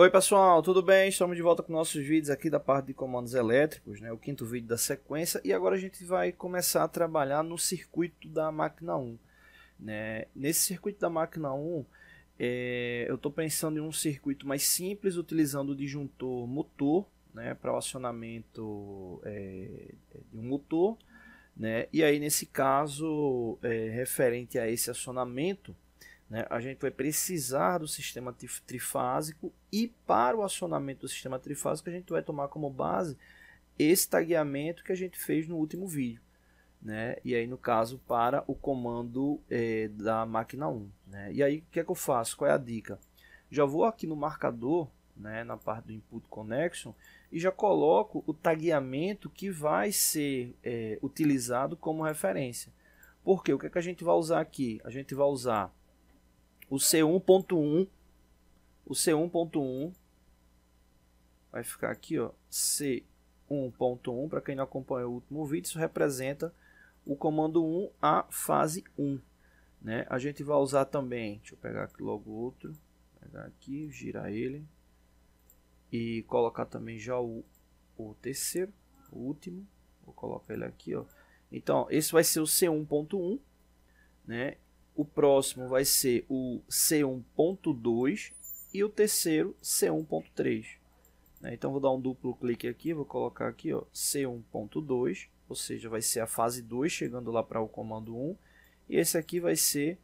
Oi pessoal, tudo bem? Estamos de volta com nossos vídeos aqui da parte de comandos elétricos, né? o quinto vídeo da sequência, e agora a gente vai começar a trabalhar no circuito da máquina 1. Né? Nesse circuito da máquina 1, é... eu estou pensando em um circuito mais simples, utilizando o disjuntor motor, né? para o acionamento é... de um motor, né? e aí nesse caso, é... referente a esse acionamento, né? A gente vai precisar do sistema trifásico e para o acionamento do sistema trifásico a gente vai tomar como base esse tagueamento que a gente fez no último vídeo. Né? E aí, no caso, para o comando é, da máquina 1. Né? E aí, o que é que eu faço? Qual é a dica? Já vou aqui no marcador, né, na parte do Input Connection, e já coloco o tagueamento que vai ser é, utilizado como referência. Por quê? o que, é que a gente vai usar aqui? A gente vai usar o C1.1. O C1.1 vai ficar aqui, ó, C1.1, para quem não acompanhou o último vídeo, isso representa o comando 1 a fase 1, né? A gente vai usar também, deixa eu pegar aqui logo outro, pegar aqui, girar ele e colocar também já o, o terceiro, o último, vou colocar ele aqui, ó. Então, esse vai ser o C1.1, né? O próximo vai ser o C1.2 e o terceiro C1.3. Né? Então vou dar um duplo clique aqui, vou colocar aqui ó, C1.2, ou seja, vai ser a fase 2 chegando lá para o comando 1. E esse aqui vai ser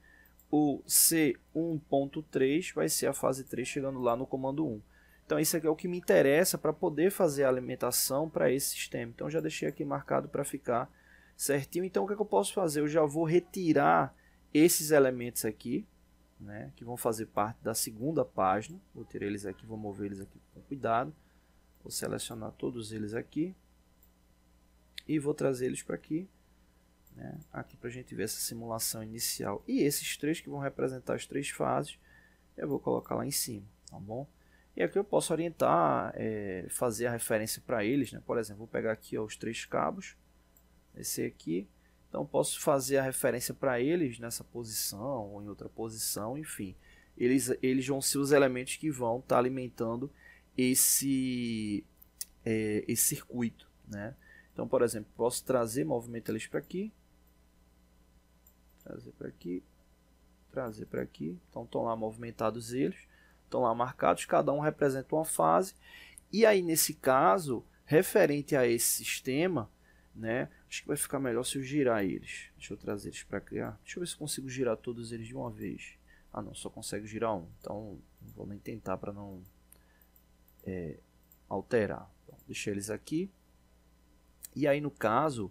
o C1.3, vai ser a fase 3 chegando lá no comando 1. Então isso aqui é o que me interessa para poder fazer a alimentação para esse sistema. Então já deixei aqui marcado para ficar certinho. Então o que, é que eu posso fazer? Eu já vou retirar esses elementos aqui, né, que vão fazer parte da segunda página. Vou ter eles aqui, vou mover eles aqui com cuidado. Vou selecionar todos eles aqui e vou trazer eles para aqui. Né, aqui para a gente ver essa simulação inicial. E esses três que vão representar as três fases, eu vou colocar lá em cima, tá bom? E aqui eu posso orientar, é, fazer a referência para eles, né? Por exemplo, vou pegar aqui ó, os três cabos, esse aqui, então posso fazer a referência para eles nessa posição ou em outra posição, enfim. Eles, eles vão ser os elementos que vão estar tá alimentando esse, é, esse circuito. Né? Então, por exemplo, posso trazer movimento eles para aqui, trazer para aqui, trazer para aqui. Então estão lá movimentados eles, estão lá marcados, cada um representa uma fase. E aí, nesse caso, referente a esse sistema, né, Acho que vai ficar melhor se eu girar eles. Deixa eu trazer eles para criar. Deixa eu ver se eu consigo girar todos eles de uma vez. Ah não, só consegue girar um. Então não vou nem tentar para não é, alterar. Então, deixa eles aqui. E aí no caso,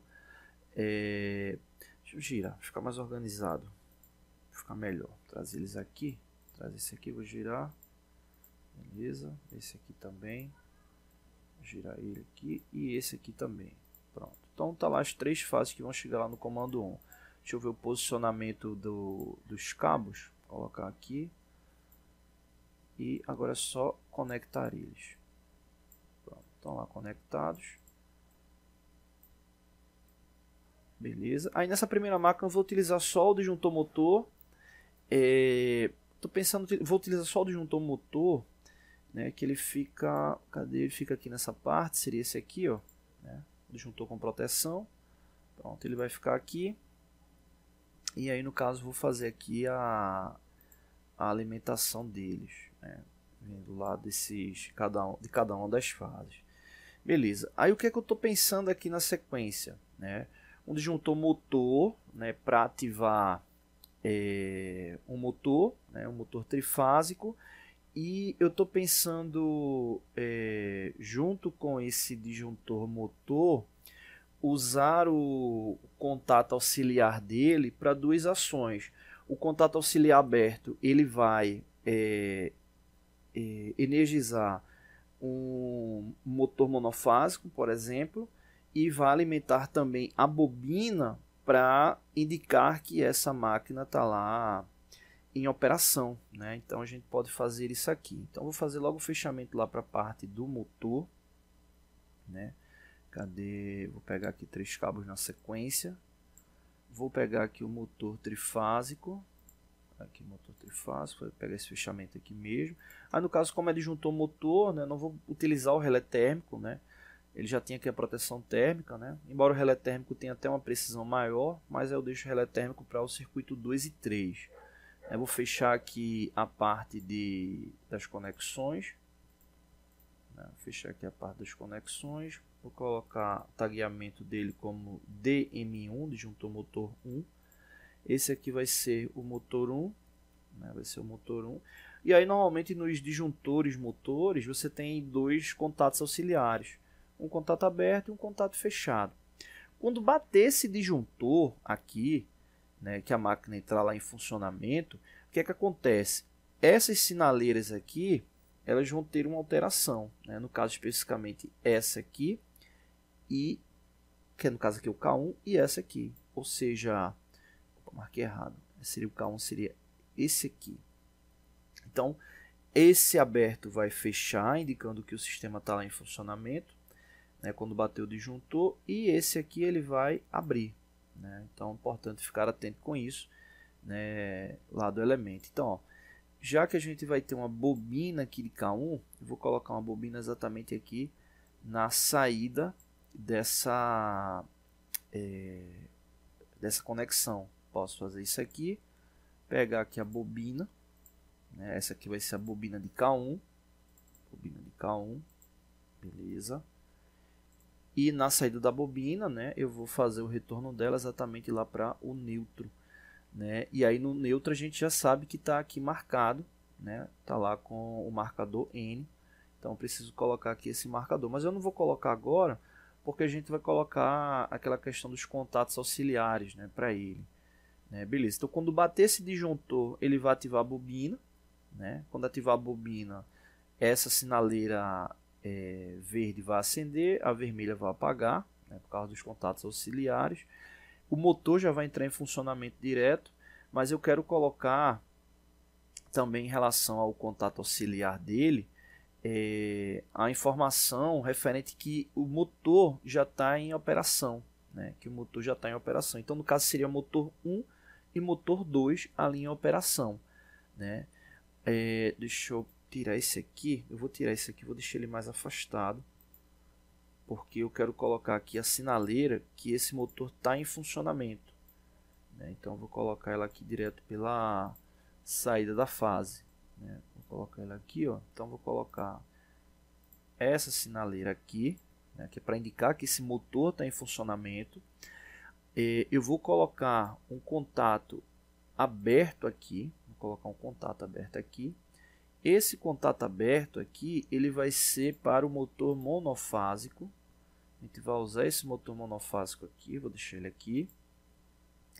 é... deixa eu girar, ficar mais organizado. Ficar melhor. Trazer eles aqui. Trazer esse aqui, vou girar. Beleza. Esse aqui também. Vou girar ele aqui e esse aqui também. Pronto. Então tá lá as três fases que vão chegar lá no comando 1. Deixa eu ver o posicionamento do, dos cabos. Vou colocar aqui. E agora é só conectar eles. Pronto, estão lá conectados. Beleza. Aí nessa primeira máquina eu vou utilizar só o disjuntor motor. Estou é, tô pensando que vou utilizar só o disjuntor motor, né? Que ele fica, cadê? Ele fica aqui nessa parte, seria esse aqui, ó, né? disjuntor com proteção. Pronto, ele vai ficar aqui. E aí, no caso, vou fazer aqui a, a alimentação deles, né? Vendo lá desses, cada um, de cada uma das fases. Beleza, aí o que é que eu estou pensando aqui na sequência, né? Um disjuntor motor, né, para ativar é, um motor, né, um motor trifásico, e eu estou pensando é, junto com esse disjuntor motor usar o contato auxiliar dele para duas ações. O contato auxiliar aberto ele vai é, é, energizar um motor monofásico, por exemplo, e vai alimentar também a bobina para indicar que essa máquina está lá em operação. Né? Então a gente pode fazer isso aqui. Então vou fazer logo o fechamento lá para a parte do motor. Né? Cadê? Vou pegar aqui três cabos na sequência. Vou pegar aqui o motor trifásico. Aqui motor trifásico, vou pegar esse fechamento aqui mesmo. Aí ah, no caso, como ele juntou motor, né, não vou utilizar o relé térmico, né? Ele já tem aqui a proteção térmica, né? Embora o relé térmico tenha até uma precisão maior, mas eu deixo o relé térmico para o circuito 2 e 3. Eu vou fechar aqui a parte de, das conexões. Né? Fechar aqui a parte das conexões. Vou colocar o tagueamento dele como DM1, disjuntor motor 1. Esse aqui vai ser o motor 1. Né? Vai ser o motor 1. E aí, normalmente, nos disjuntores motores, você tem dois contatos auxiliares. Um contato aberto e um contato fechado. Quando bater esse disjuntor aqui, né, que a máquina entrar lá em funcionamento, o que é que acontece? Essas sinaleiras aqui, elas vão ter uma alteração, né? no caso especificamente essa aqui, e que é no caso aqui o K1 e essa aqui, ou seja, opa, marquei errado, seria o K1 seria esse aqui. Então, esse aberto vai fechar, indicando que o sistema está lá em funcionamento, né, quando bateu o disjuntor, e esse aqui ele vai abrir. Né? Então, é importante ficar atento com isso né, lá do elemento. Então, ó, já que a gente vai ter uma bobina aqui de K1, eu vou colocar uma bobina exatamente aqui na saída dessa, é, dessa conexão. Posso fazer isso aqui, pegar aqui a bobina, né? essa aqui vai ser a bobina de K1, bobina de K1, beleza. E na saída da bobina, né, eu vou fazer o retorno dela exatamente lá para o neutro. Né? E aí no neutro a gente já sabe que está aqui marcado, né? Tá lá com o marcador N. Então preciso colocar aqui esse marcador, mas eu não vou colocar agora, porque a gente vai colocar aquela questão dos contatos auxiliares, né, para ele. Né? Beleza. Então quando bater esse disjuntor, ele vai ativar a bobina, né? Quando ativar a bobina, essa sinaleira é, verde vai acender, a vermelha vai apagar, né, por causa dos contatos auxiliares. O motor já vai entrar em funcionamento direto, mas eu quero colocar também em relação ao contato auxiliar dele é, a informação referente que o motor já está em operação, né? que o motor já está em operação. Então, no caso, seria motor 1 e motor 2 ali em operação. Né? É, deixa eu tirar esse aqui, eu vou tirar esse aqui, vou deixar ele mais afastado porque eu quero colocar aqui a sinaleira que esse motor está em funcionamento. Né? Então vou colocar ela aqui direto pela saída da fase. Né? Vou colocar ela aqui, ó. então vou colocar essa sinaleira aqui, né? que é para indicar que esse motor está em funcionamento. E é, eu vou colocar um contato aberto aqui, vou colocar um contato aberto aqui esse contato aberto aqui, ele vai ser para o motor monofásico. A gente vai usar esse motor monofásico aqui, vou deixar ele aqui.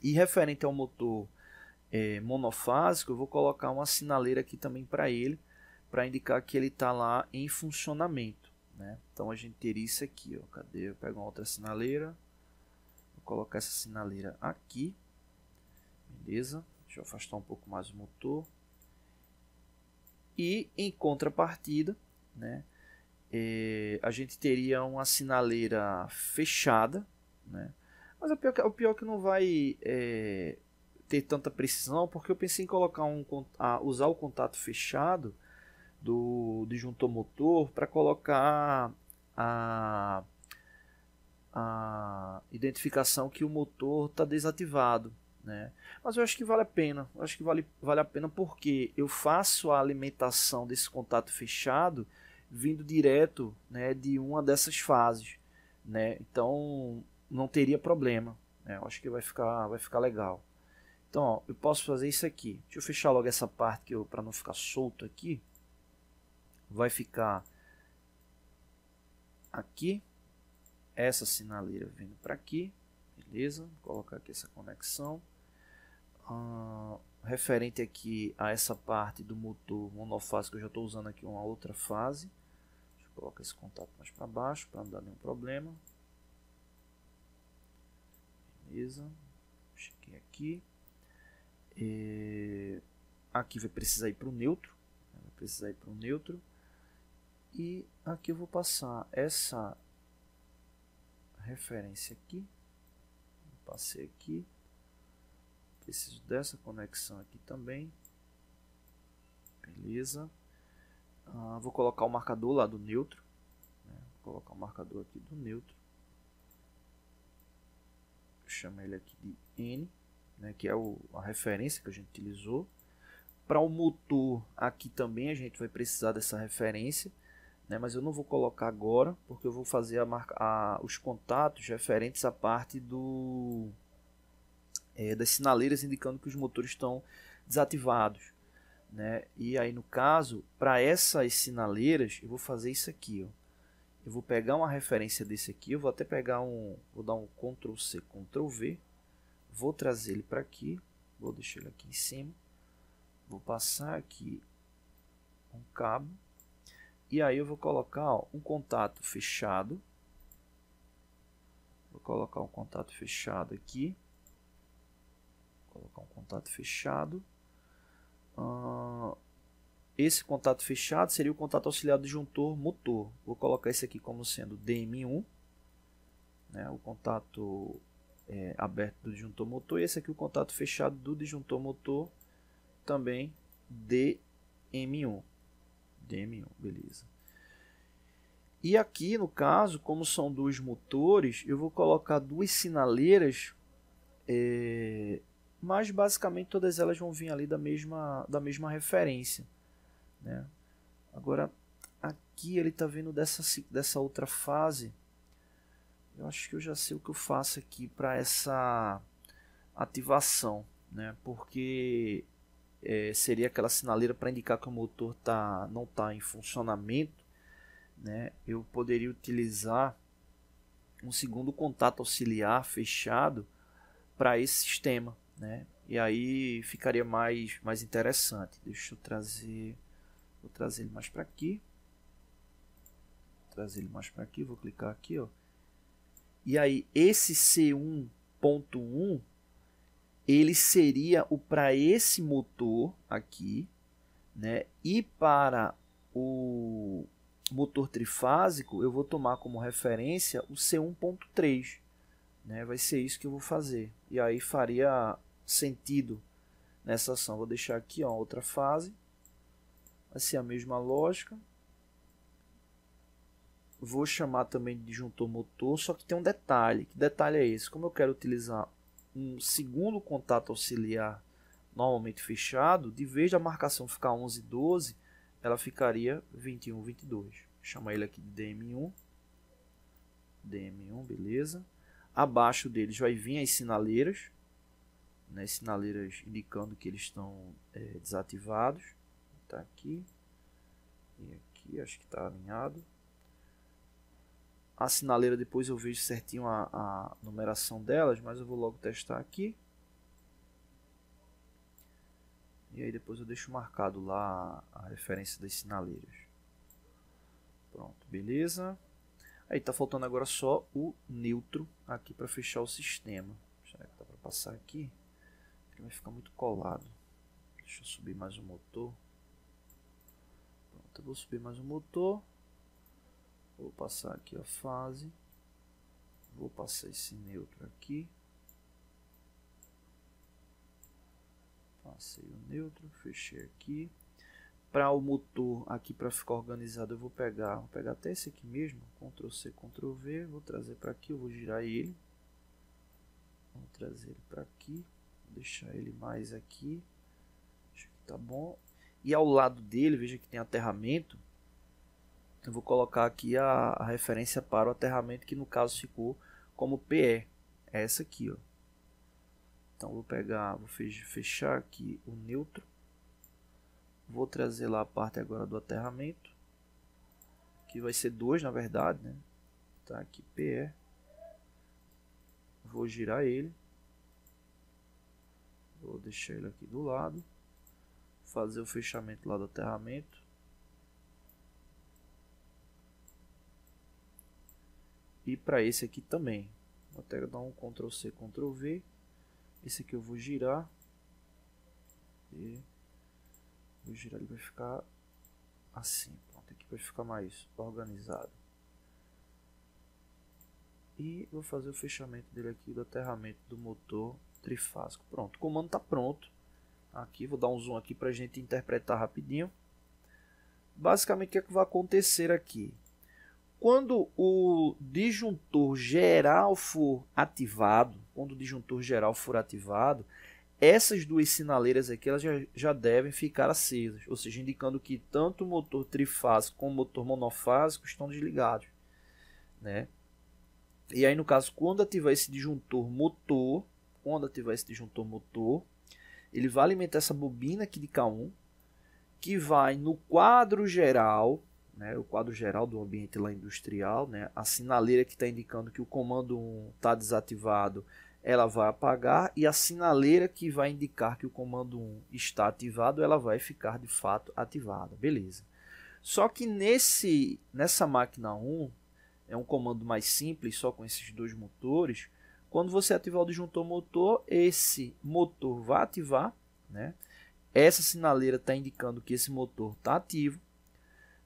E referente ao motor é, monofásico, eu vou colocar uma sinaleira aqui também para ele, para indicar que ele está lá em funcionamento. Né? Então a gente teria isso aqui, ó. cadê? Eu pego uma outra sinaleira, vou colocar essa sinaleira aqui, beleza? Deixa eu afastar um pouco mais o motor. E em contrapartida, né, é, a gente teria uma sinaleira fechada, né? Mas o pior, o pior que não vai é, ter tanta precisão, porque eu pensei em colocar um, a, usar o contato fechado do disjuntor motor para colocar a, a identificação que o motor está desativado. Né? Mas eu acho que vale a pena. Eu acho que vale, vale a pena porque eu faço a alimentação desse contato fechado vindo direto né, de uma dessas fases. Né? Então não teria problema. Né? Eu acho que vai ficar, vai ficar legal. Então ó, eu posso fazer isso aqui. Deixa eu fechar logo essa parte para não ficar solto aqui. Vai ficar aqui. Essa sinaleira vindo para aqui. Beleza? Vou colocar aqui essa conexão. Uh, referente aqui a essa parte do motor monofásico, eu já estou usando aqui uma outra fase. Deixa eu colocar esse contato mais para baixo para não dar nenhum problema. Beleza. Cheguei aqui. E... É, aqui vai precisar ir para o neutro. Né? Vai precisar ir para o neutro. E aqui eu vou passar essa referência aqui. Passei aqui Preciso dessa conexão aqui também. Beleza. Ah, vou colocar o marcador lá do neutro. Né? Vou colocar o marcador aqui do neutro. Chama ele aqui de N, né? que é o, a referência que a gente utilizou. Para o motor, aqui também a gente vai precisar dessa referência, né? mas eu não vou colocar agora, porque eu vou fazer a marca, a, os contatos referentes à parte do é, das sinaleiras indicando que os motores estão desativados. Né? E aí, no caso, para essas sinaleiras, eu vou fazer isso aqui. Ó. Eu vou pegar uma referência desse aqui, eu vou até pegar um, vou dar um Ctrl C, Ctrl V, vou trazer ele para aqui, vou deixar ele aqui em cima, vou passar aqui um cabo, e aí eu vou colocar ó, um contato fechado, vou colocar um contato fechado aqui, colocar um contato fechado. Uh, esse contato fechado seria o contato auxiliar do disjuntor motor. Vou colocar esse aqui como sendo DM1, né, o contato é, aberto do disjuntor motor, e esse aqui o contato fechado do disjuntor motor, também DM1. DM1, beleza. E aqui, no caso, como são dois motores, eu vou colocar duas sinaleiras é, mas basicamente todas elas vão vir ali da mesma, da mesma referência. Né? Agora, aqui ele está vindo dessa, dessa outra fase. Eu acho que eu já sei o que eu faço aqui para essa ativação, né? porque é, seria aquela sinaleira para indicar que o motor tá, não está em funcionamento. Né? Eu poderia utilizar um segundo contato auxiliar fechado para esse sistema né? E aí ficaria mais mais interessante. Deixa eu trazer vou trazer ele mais para aqui. Vou trazer ele mais para aqui, vou clicar aqui, ó. E aí esse C1.1 ele seria o para esse motor aqui, né? E para o motor trifásico, eu vou tomar como referência o C1.3, né? Vai ser isso que eu vou fazer. E aí faria sentido nessa ação. Vou deixar aqui ó, outra fase. Vai ser a mesma lógica. Vou chamar também de disjuntor motor, só que tem um detalhe. Que detalhe é esse? Como eu quero utilizar um segundo contato auxiliar normalmente fechado, de vez da marcação ficar 11 12, ela ficaria 21 22. Chama ele aqui de DM1. DM1, beleza? Abaixo deles vai vir as sinaleiras, né, sinaleiras indicando que eles estão é, desativados. Tá aqui e aqui, acho que está alinhado. A sinaleira depois eu vejo certinho a, a numeração delas, mas eu vou logo testar aqui. E aí depois eu deixo marcado lá a referência das sinaleiras. Pronto, beleza. Aí está faltando agora só o neutro aqui para fechar o sistema. Será que dá para passar aqui? Ele vai ficar muito colado. Deixa eu subir mais o motor. Pronto, eu vou subir mais o motor. Vou passar aqui a fase. Vou passar esse neutro aqui. Passei o neutro, fechei aqui para o motor aqui para ficar organizado eu vou pegar vou pegar até esse aqui mesmo Ctrl C Ctrl V vou trazer para aqui eu vou girar ele vou trazer ele para aqui vou deixar ele mais aqui acho que tá bom e ao lado dele veja que tem aterramento eu vou colocar aqui a, a referência para o aterramento que no caso ficou como PE é essa aqui ó então vou pegar vou fechar aqui o neutro Vou trazer lá a parte agora do aterramento. Que vai ser 2 na verdade, né? Tá aqui PE. Vou girar ele. Vou deixar ele aqui do lado. Fazer o fechamento lá do aterramento. E para esse aqui também. Vou até dar um Ctrl C, Ctrl V. Esse aqui eu vou girar. E Vou girar ele vai ficar assim, pronto, aqui vai ficar mais organizado. E vou fazer o fechamento dele aqui, do aterramento do motor trifásico. Pronto, o comando está pronto. Aqui, vou dar um zoom aqui para a gente interpretar rapidinho. Basicamente, o que, é que vai acontecer aqui? Quando o disjuntor geral for ativado, quando o disjuntor geral for ativado, essas duas sinaleiras aqui elas já, já devem ficar acesas, ou seja, indicando que tanto o motor trifásico como o motor monofásico estão desligados. Né? E aí, no caso, quando ativar esse disjuntor motor, quando ativar esse disjuntor motor, ele vai alimentar essa bobina aqui de K1, que vai no quadro geral, né, o quadro geral do ambiente lá industrial, né, a sinaleira que está indicando que o comando 1 está desativado ela vai apagar e a sinaleira que vai indicar que o comando 1 está ativado, ela vai ficar de fato ativada. Beleza. Só que nesse, nessa máquina 1, é um comando mais simples, só com esses dois motores, quando você ativar o disjuntor motor, esse motor vai ativar, né? Essa sinaleira está indicando que esse motor está ativo,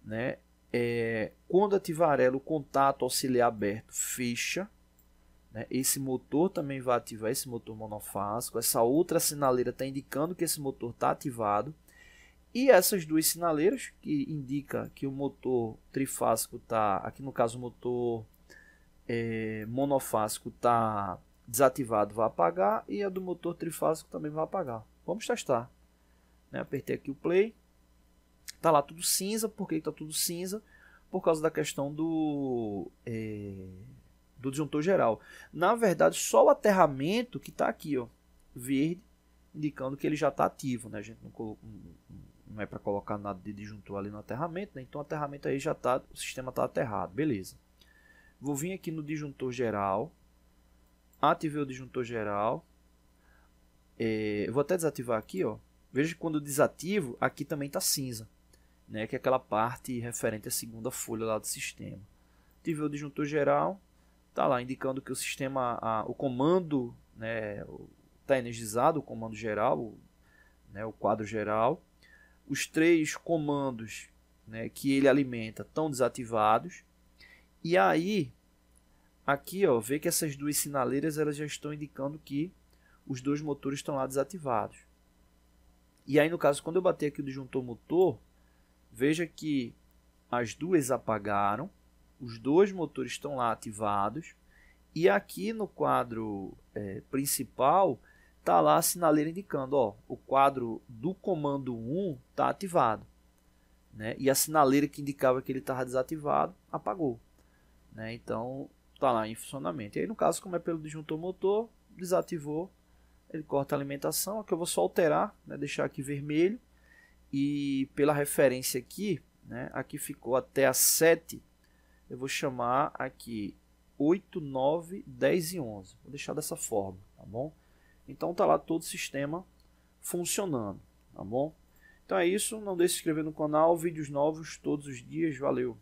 né? É, quando ativar ela, o contato auxiliar aberto fecha, né? Esse motor também vai ativar esse motor monofásico. Essa outra sinaleira está indicando que esse motor está ativado. E essas duas sinaleiras que indica que o motor trifásico está, aqui no caso o motor é, monofásico está desativado, vai apagar. E a do motor trifásico também vai apagar. Vamos testar. Né? Apertei aqui o play. Está lá tudo cinza. Por que está tudo cinza? Por causa da questão do... É do disjuntor geral. Na verdade, só o aterramento que está aqui, ó, verde, indicando que ele já está ativo, né? A gente não, não é para colocar nada de disjuntor ali no aterramento, né? Então o aterramento aí já está, o sistema está aterrado, beleza. Vou vir aqui no disjuntor geral, ativei o disjuntor geral, é, vou até desativar aqui, ó. Veja que quando desativo, aqui também está cinza, né? Que é aquela parte referente à segunda folha lá do sistema. Ativei o disjuntor geral, Está lá indicando que o sistema, a, o comando está né, energizado, o comando geral, né, o quadro geral. Os três comandos né, que ele alimenta estão desativados. E aí, aqui ó, vê que essas duas sinaleiras elas já estão indicando que os dois motores estão lá desativados. E aí, no caso, quando eu bater aqui o disjuntor motor, veja que as duas apagaram, os dois motores estão lá ativados. E aqui no quadro é, principal está lá a sinaleira indicando ó, o quadro do comando 1 está ativado. Né? E a sinaleira que indicava que ele estava desativado apagou. Né? Então está lá em funcionamento. E aí, no caso, como é pelo disjuntor motor, desativou, ele corta a alimentação. Aqui eu vou só alterar, né? deixar aqui vermelho. E pela referência aqui, né? aqui ficou até a 7 eu vou chamar aqui 8, 9, 10 e 11. Vou deixar dessa forma, tá bom? Então tá lá todo o sistema funcionando, tá bom? Então é isso, não deixe de se inscrever no canal, vídeos novos todos os dias, valeu!